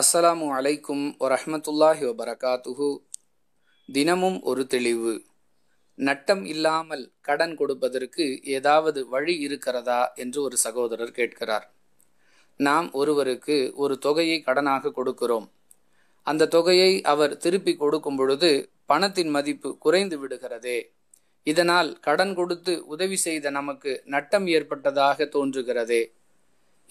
அஸ்ஸலாமு அலைக்கும் வரஹமத்துல்லாஹி வபரகாத்துஹு தினமும் ஒரு தெளிவு நட்டம் இல்லாமல் கடன் கொடுப்பதற்கு ஏதாவது வழி இருக்கிறதா என்று ஒரு சகோதரர் கேட்கிறார் நாம் ஒருவருக்கு ஒரு தொகையை கடனாக கொடுக்கிறோம் அந்த தொகையை அவர் திருப்பி கொடுக்கும் பொழுது பணத்தின் மதிப்பு குறைந்து விடுகிறதே இதனால் கடன் கொடுத்து உதவி செய்த நமக்கு நட்டம் ஏற்பட்டதாக தோன்றுகிறதே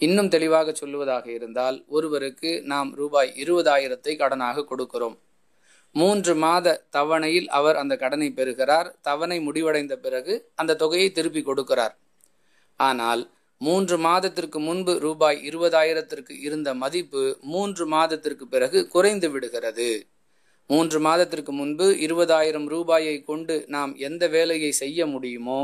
இன்னும் தெளிவாக சொல்லுவதாக இருந்தால் ஒருவருக்கு நாம் ரூபாய் இருபதாயிரத்தை கடனாக கொடுக்கிறோம் மூன்று மாத தவணையில் அவர் அந்த கடனை பெறுகிறார் தவணை முடிவடைந்த பிறகு அந்த தொகையை திருப்பி கொடுக்கிறார் ஆனால் மூன்று மாதத்திற்கு முன்பு ரூபாய் இருபதாயிரத்திற்கு இருந்த மதிப்பு மூன்று மாதத்திற்கு பிறகு குறைந்து விடுகிறது மூன்று மாதத்திற்கு முன்பு இருபதாயிரம் ரூபாயை கொண்டு நாம் எந்த வேலையை செய்ய முடியுமோ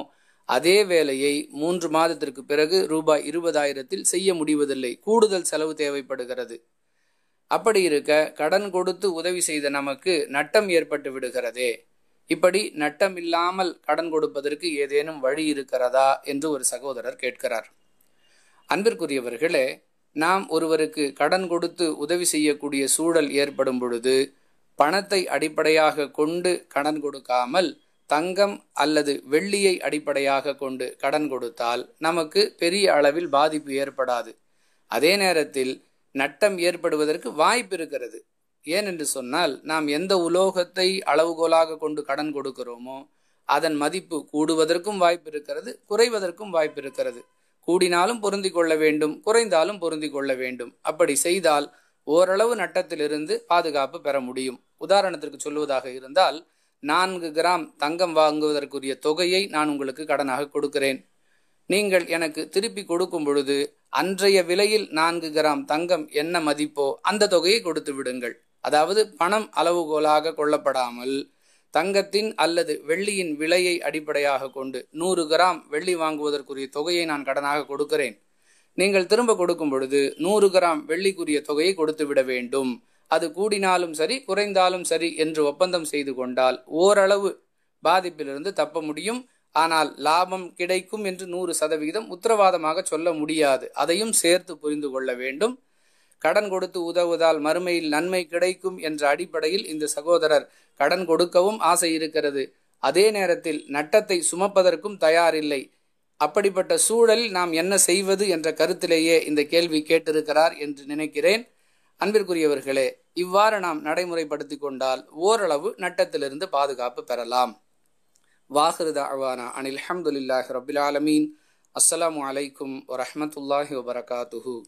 அதே வேலையை மூன்று மாதத்திற்கு பிறகு ரூபாய் இருபதாயிரத்தில் செய்ய முடிவதில்லை கூடுதல் செலவு தேவைப்படுகிறது அப்படி இருக்க கடன் கொடுத்து உதவி செய்த நமக்கு நட்டம் ஏற்பட்டு விடுகிறதே இப்படி நட்டம் இல்லாமல் கடன் கொடுப்பதற்கு ஏதேனும் வழி இருக்கிறதா என்று ஒரு சகோதரர் கேட்கிறார் அன்பிற்குரியவர்களே நாம் ஒருவருக்கு கடன் கொடுத்து உதவி செய்யக்கூடிய சூழல் ஏற்படும் பொழுது பணத்தை அடிப்படையாக கொண்டு கடன் கொடுக்காமல் தங்கம் அல்லது வெள்ளியை அடிப்படையாக கொண்டு கடன் கொடுத்தால் நமக்கு பெரிய அளவில் பாதிப்பு ஏற்படாது அதே நேரத்தில் நட்டம் ஏற்படுவதற்கு வாய்ப்பு இருக்கிறது ஏனென்று சொன்னால் நாம் எந்த உலோகத்தை அளவுகோலாக கொண்டு கடன் கொடுக்கிறோமோ அதன் மதிப்பு கூடுவதற்கும் வாய்ப்பு இருக்கிறது குறைவதற்கும் வாய்ப்பு இருக்கிறது கூடினாலும் பொருந்தி கொள்ள வேண்டும் குறைந்தாலும் பொருந்தி கொள்ள வேண்டும் அப்படி செய்தால் ஓரளவு நட்டத்திலிருந்து பாதுகாப்பு பெற முடியும் உதாரணத்திற்கு சொல்லுவதாக இருந்தால் நான்கு கிராம் தங்கம் வாங்குவதற்குரிய தொகையை நான் உங்களுக்கு கடனாக கொடுக்கிறேன் நீங்கள் எனக்கு திருப்பி கொடுக்கும் பொழுது அன்றைய விலையில் நான்கு கிராம் தங்கம் என்ன மதிப்போ அந்த தொகையை கொடுத்து விடுங்கள் அதாவது பணம் அளவுகோலாக கொள்ளப்படாமல் தங்கத்தின் அல்லது வெள்ளியின் விலையை அடிப்படையாக கொண்டு நூறு கிராம் வெள்ளி வாங்குவதற்குரிய தொகையை நான் கடனாக கொடுக்கிறேன் நீங்கள் திரும்ப கொடுக்கும் பொழுது நூறு கிராம் வெள்ளிக்குரிய தொகையை கொடுத்து விட வேண்டும் அது கூடினாலும் சரி குறைந்தாலும் சரி என்று ஒப்பந்தம் செய்து கொண்டால் ஓரளவு பாதிப்பிலிருந்து தப்ப முடியும் ஆனால் லாபம் கிடைக்கும் என்று நூறு சதவிகிதம் உத்தரவாதமாக சொல்ல முடியாது அதையும் சேர்த்து புரிந்து கொள்ள வேண்டும் கடன் கொடுத்து உதவுவதால் மறுமையில் நன்மை கிடைக்கும் என்ற அடிப்படையில் இந்த சகோதரர் கடன் கொடுக்கவும் ஆசை இருக்கிறது அதே நேரத்தில் நட்டத்தை சுமப்பதற்கும் தயாரில்லை அப்படிப்பட்ட சூழலில் நாம் என்ன செய்வது என்ற கருத்திலேயே இந்த கேள்வி கேட்டிருக்கிறார் என்று நினைக்கிறேன் அன்பிற்குரியவர்களே இவ்வாறு நாம் நடைமுறைப்படுத்தி கொண்டால் ஓரளவு நட்டத்திலிருந்து பாதுகாப்பு பெறலாம் வாஹிருத அவானா அனில் அஹமதுல்லாஹி ரபில் ஆலமீன் அஸ்லாம் வலைக்கும் வரமத்துல்லாஹி வபரகாத்துஹூ